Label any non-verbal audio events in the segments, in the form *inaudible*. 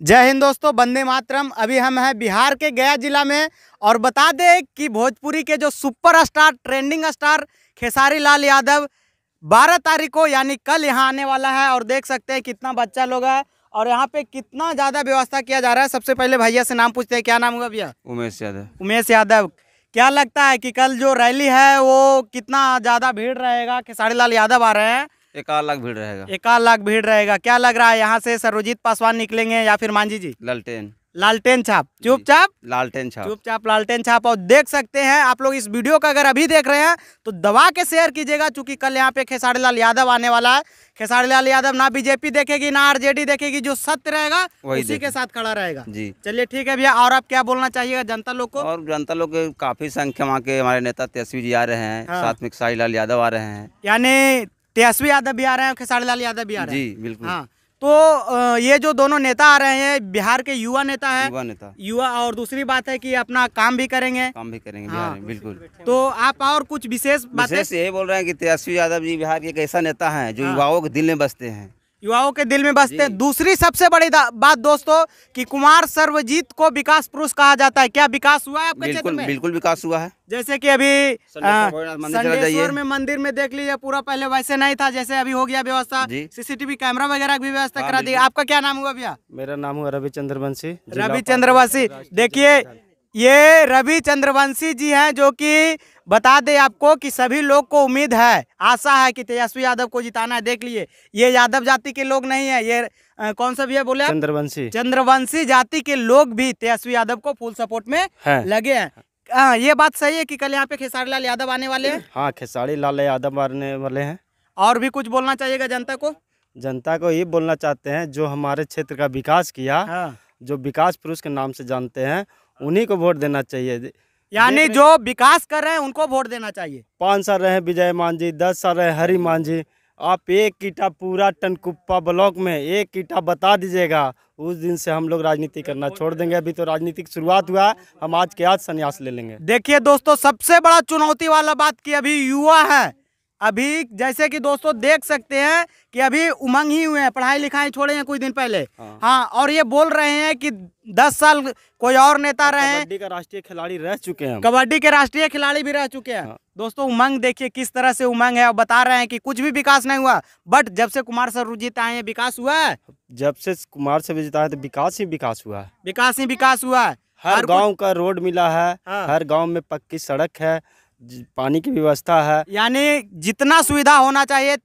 जय हिंद दोस्तों बंदे मातरम अभी हम हैं बिहार के गया जिला में और बता दें कि भोजपुरी के जो super star trending star Khesari Lal Yadav 12 तारीख को यानी कल यहाँ आने वाला है और देख सकते हैं कितना बच्चा लोग है और यहाँ पे कितना ज़्यादा व्यवस्था किया जा रहा है सबसे पहले भैया से नाम पूछते हैं क्या नाम हुआ भैया उमेश यादव उमेश यादव क्या लगता है कि कल जो रैली है वो कितना ज़्यादा भीड़ रहेगा खेसारी लाल यादव आ रहे हैं आध लाख भीड़ रहेगा आध लाख भीड़ रहेगा क्या लग रहा है यहाँ से सरोजीत पासवान निकलेंगे या फिर मांझी जी ललटेन लालटेन छाप चुपचाप लालटेन छाप चुपचाप लालटेन छाप और देख सकते हैं आप लोग इस वीडियो का अगर अभी देख रहे हैं तो दबा के शेयर कीजिएगा क्योंकि कल यहाँ पे खेसारी लाल यादव आने वाला है खेसारी लाल यादव ना बीजेपी देखेगी ना आरजेडी देखेगी जो सत्य रहेगा उसी के साथ खड़ा रहेगा जी चलिए ठीक है भैया और आप क्या बोलना चाहिएगा जनता लोग को और जनता लोग काफी संख्या वहाँ के हमारे नेता तेजस्वी जी आ रहे हैं हाँ। साथ में खेसारी लाल यादव आ रहे हैं यानी तेजस्वी यादव भी आ रहे हैं खेसारी लाल यादव भी आ रहे हैं जी बिल्कुल हाँ तो ये जो दोनों नेता आ रहे हैं बिहार के युवा नेता है युवा नेता युवा और दूसरी बात है कि अपना काम भी करेंगे काम भी करेंगे हाँ, बिहार में बिल्कुल तो आप और कुछ विशेष बातें तो यही बोल रहे हैं कि तेजस्वी यादव जी बिहार के एक ऐसा नेता है जो हाँ। युवाओं के दिल में बसते हैं युवाओं के दिल में बसते हैं दूसरी सबसे बड़ी बात दोस्तों कि कुमार सर्वजीत को विकास पुरुष कहा जाता है क्या विकास हुआ है आपके बिल्कुल, में बिल्कुल विकास हुआ है जैसे कि अभी संडेश्वर हाँ, में मंदिर में देख लीजिए पूरा पहले वैसे नहीं था जैसे अभी हो गया व्यवस्था सीसीटीवी कैमरा वगैरह की व्यवस्था हाँ, करा दी आपका क्या नाम हुआ भैया मेरा नाम हुआ रविचंद्र वंशी रविचंद्र वंशी देखिए ये रवि चंद्रवंशी जी हैं जो कि बता दे आपको कि सभी लोग को उम्मीद है आशा है कि तेजस्वी यादव को जिताना है देख लिए ये यादव जाति के लोग नहीं है ये आ, कौन सा भी है बोले चंद्रवंशी चंद्रवंशी जाति के लोग भी तेजस्वी यादव को फुल सपोर्ट में है। लगे हैं आ, हाँ, ये बात सही है कि कल यहाँ पे खेसारी लाल यादव आने वाले हैं हाँ खेसारी लाल यादव आने वाले हैं और भी कुछ बोलना चाहिएगा जनता को जनता को ये बोलना चाहते हैं जो हमारे क्षेत्र का विकास किया हाँ। जो विकास पुरुष के नाम से जानते हैं उन्हीं को वोट देना चाहिए यानी जो विकास कर रहे हैं उनको वोट देना चाहिए पाँच साल रहे विजय मान जी दस साल रहे हरी मान जी आप एक कीटा पूरा टनकुप्पा ब्लॉक में एक कीटा बता दीजिएगा उस दिन से हम लोग राजनीति करना छोड़ देंगे अभी तो राजनीति की शुरुआत हुआ हम आज के आज संन्यास ले लेंगे देखिए दोस्तों सबसे बड़ा चुनौती वाला बात की अभी युवा है अभी जैसे कि दोस्तों देख सकते हैं कि अभी उमंग ही हुए हैं पढ़ाई लिखाई छोड़े हैं कुछ दिन पहले हाँ, हाँ और ये बोल रहे हैं कि दस साल कोई और नेता रहे कबड्डी का राष्ट्रीय खिलाड़ी रह चुके हैं कबड्डी के राष्ट्रीय खिलाड़ी भी रह चुके हैं हाँ। दोस्तों उमंग देखिए किस तरह से उमंग है और बता रहे हैं कि कुछ भी विकास नहीं हुआ बट जब से कुमार सरुजीत आए हैं विकास हुआ है जब से कुमार जीता आए तो विकास ही विकास हुआ है विकास ही विकास हुआ है हर गाँव का रोड मिला है हाँ। हर गाँव में पक्की सड़क है पानी की व्यवस्था है यानी जितना सुविधा होना चाहिए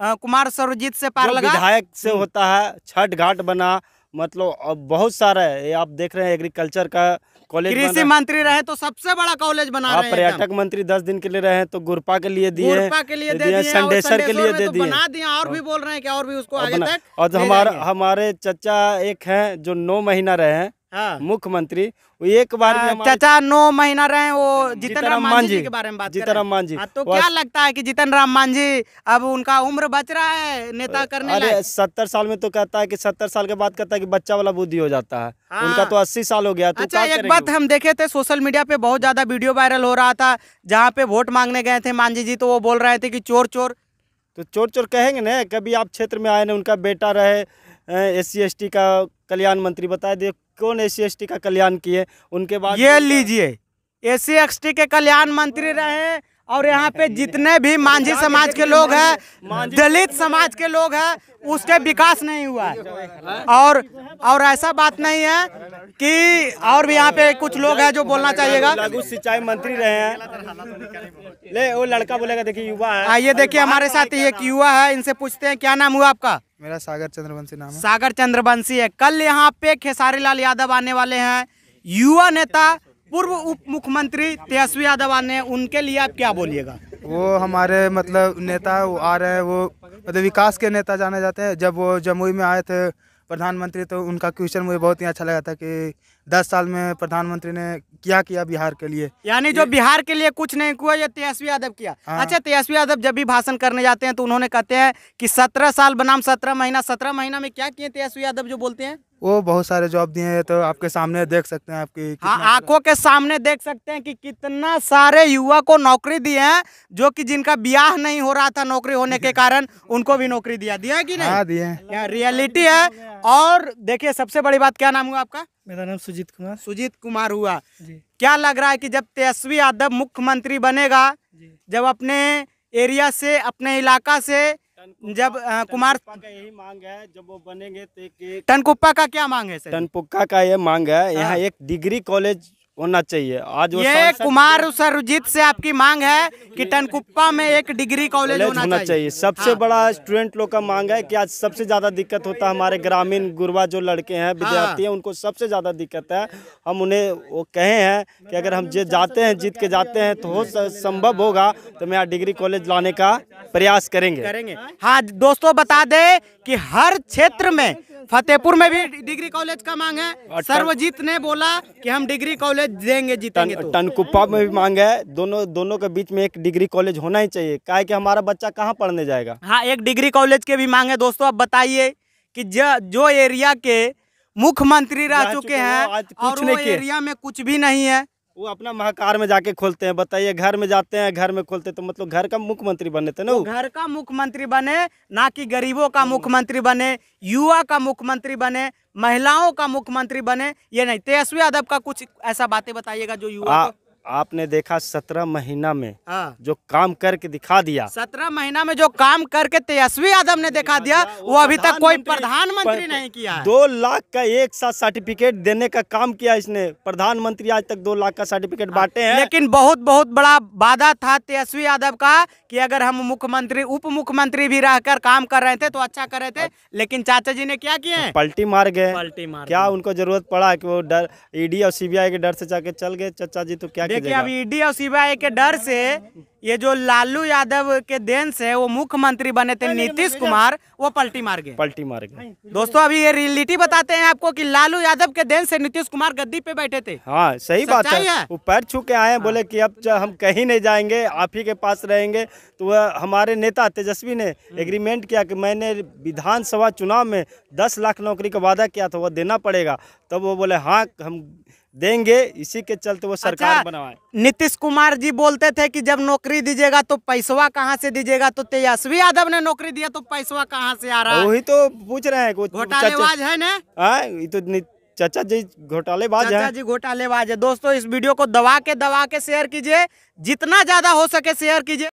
आ, कुमार सरोजीत से पार लगा विधायक से हम्म। होता है छठ घाट बना मतलब अब बहुत सारा है ये आप देख रहे हैं एग्रीकल्चर का कॉलेज कृषि मंत्री रहे तो सबसे बड़ा कॉलेज बना आप पर्यटक मंत्री दस दिन के लिए रहे तो गुरपा के लिए दिए दे दिए संडेसर के लिए दे तो दिए बना दिए और भी बोल रहे हैं कि और भी उसको आगे तक और हमारा हमारे चचा एक है जो नौ महीना रहे हैं हाँ। मुख्यमंत्री एक बार हाँ, चाचा नौ महीना रहे वो जीतन राम मांझी के बारे में बात जीतन राम मांझी हाँ, तो क्या लगता है कि जीतन राम मांझी अब उनका उम्र बच रहा है नेता करने अरे सत्तर साल में तो कहता है कि सत्तर साल के बाद कहता है कि बच्चा वाला बुद्धि हो जाता है हाँ। उनका तो अस्सी साल हो गया तो अच्छा एक बात हम देखे थे सोशल मीडिया पे बहुत ज्यादा वीडियो वायरल हो रहा था जहाँ पे वोट मांगने गए थे मांझी जी तो वो बोल रहे थे की चोर चोर तो चोर चोर कहेंगे ना कभी आप क्षेत्र में आए ना उनका बेटा रहे एस सी का कल्याण मंत्री बताए दे कौन एस सी का कल्याण किए उनके बाद ये लीजिए एस सी के कल्याण मंत्री रहे और यहाँ पे जितने भी मांझी समाज के लोग हैं दलित समाज के लोग हैं उसके विकास नहीं हुआ है और और ऐसा बात नहीं है कि और भी यहाँ पे कुछ लोग हैं जो बोलना चाहिएगा लघु सिंचाई मंत्री रहे हैं ले वो लड़का बोलेगा देखिए युवा है आइए देखिए हमारे साथ ही एक युवा है इनसे पूछते हैं क्या नाम हुआ आपका मेरा सागर चंद्रवंशी नाम है सागर चंद्रवंशी है कल यहाँ पे खेसारी लाल यादव आने वाले हैं युवा नेता पूर्व उप मुख्यमंत्री तेजस्वी यादव आने उनके लिए आप क्या बोलिएगा वो हमारे मतलब नेता वो आ रहे हैं वो मतलब विकास के नेता जाने जाते हैं जब वो जमुई में आए थे प्रधानमंत्री तो उनका क्वेश्चन मुझे बहुत ही अच्छा लगा था कि दस साल में प्रधानमंत्री ने क्या किया बिहार के लिए यानी जो बिहार के लिए कुछ नहीं हुआ ये तेजस्वी यादव किया हाँ। अच्छा तेजस्वी यादव जब भी भाषण करने जाते हैं तो उन्होंने कहते हैं कि सत्रह साल बनाम सत्रह महीना सत्रह महीना में क्या किए तेजस्वी यादव जो बोलते हैं वो बहुत सारे जॉब दिए हैं तो आपके सामने देख सकते हैं आपकी हाँ आंखों के सामने देख सकते हैं कि कितना सारे युवा को नौकरी दिए हैं जो कि जिनका ब्याह नहीं हो रहा था नौकरी होने के *laughs* कारण उनको भी नौकरी दिया दिया कि नहीं हाँ दिए क्या रियलिटी है और देखिए सबसे बड़ी बात क्या नाम हुआ आपका मेरा नाम सुजीत कुमार सुजीत कुमार हुआ क्या लग रहा है कि जब तेजस्वी यादव मुख्यमंत्री बनेगा जब अपने एरिया से अपने इलाका से जब आ, कुमार का यही मांग है जब वो बनेंगे तो टनकुप्पा का क्या मांग है सर टनपुक्का का ये मांग है यहाँ हाँ। एक डिग्री कॉलेज होना चाहिए आज ये कुमार सरजीत से आपकी मांग है कि टनकुप्पा में एक डिग्री कॉलेज होना, होना चाहिए, चाहिए। सबसे हाँ। बड़ा स्टूडेंट लोग का मांग है कि आज सबसे ज्यादा दिक्कत होता है हमारे ग्रामीण गुरुआ जो लड़के हैं हाँ। विद्यार्थी हैं उनको सबसे ज्यादा दिक्कत है हम उन्हें वो कहे हैं कि अगर हम जे जाते हैं जीत के जाते हैं तो हो संभव होगा तो मैं डिग्री कॉलेज लाने का प्रयास करेंगे करेंगे हाँ दोस्तों बता दे की हर क्षेत्र में फतेहपुर में भी डिग्री कॉलेज का मांग है सर्वजीत ने बोला कि हम डिग्री कॉलेज देंगे जीतेंगे तो। टनकुप्पा में भी मांग है दोनों दोनों के बीच में एक डिग्री कॉलेज होना ही चाहिए क्या कि हमारा बच्चा कहाँ पढ़ने जाएगा हाँ एक डिग्री कॉलेज के भी मांग है दोस्तों आप बताइए कि जो एरिया के मुख्यमंत्री रह चुके हैं और एरिया में कुछ भी नहीं है वो अपना महाकार में जाके खोलते हैं बताइए घर में जाते हैं घर में खोलते तो मतलब घर का मुख्यमंत्री बने थे तो ना घर का मुख्यमंत्री बने ना कि गरीबों का मुख्यमंत्री बने युवा का मुख्यमंत्री बने महिलाओं का मुख्यमंत्री बने ये नहीं तेजस्वी यादव का कुछ ऐसा बातें बताइएगा जो युवा आपने देखा सत्रह महीना में हाँ। जो काम करके दिखा दिया सत्रह महीना में जो काम करके तेजस्वी यादव ने दिखा दिया अच्छा, वो अभी तक कोई प्रधानमंत्री नहीं किया दो लाख का एक साथ सर्टिफिकेट देने का काम किया इसने प्रधानमंत्री आज तक दो लाख का सर्टिफिकेट हाँ, बांटे हैं लेकिन बहुत बहुत बड़ा वादा था तेजस्वी यादव का की अगर हम मुख्यमंत्री उप मुख्यमंत्री भी रहकर काम कर रहे थे तो अच्छा कर रहे थे लेकिन चाचा जी ने क्या किए हाँ, पल्टी मार गए पल्टी मार क्या उनको जरूरत पड़ा की वो डर ईडी और सीबीआई के डर से जाके चल गए चाचा जी तो क्या देखिए अभी ईडी और सीबीआई के डर से ये जो लालू यादव के देन से वो मुख्यमंत्री बने थे तो नीतीश कुमार वो पलटी मार गए पलटी मार गए दोस्तों अभी ये रियलिटी बताते हैं आपको कि लालू यादव के देन से नीतीश कुमार गद्दी पे बैठे थे हाँ सही बात है, वो पैर छू के आए बोले हाँ। कि अब हम कहीं नहीं जाएंगे आप ही के पास रहेंगे तो हमारे नेता तेजस्वी ने एग्रीमेंट हम्म। किया कि मैंने विधानसभा चुनाव में दस लाख नौकरी का वादा किया था वह देना पड़ेगा तब वो बोले हाँ हम देंगे इसी के चलते वो सरकार अच्छा, बनवाए नीतीश कुमार जी बोलते थे कि जब नौकरी नौकरी दीजिएगा तो पैसवा कहाँ से दीजिएगा तो तेजस्वी यादव ने नौकरी दिया तो पैसवा कहाँ से आ रहा है वही तो पूछ रहे हैं घोटालेबाज है ना हाँ, तो चाचा जी घोटालेबाज है जी घोटालेबाज है दोस्तों इस वीडियो को दबा के दबा के शेयर कीजिए जितना ज्यादा हो सके शेयर कीजिए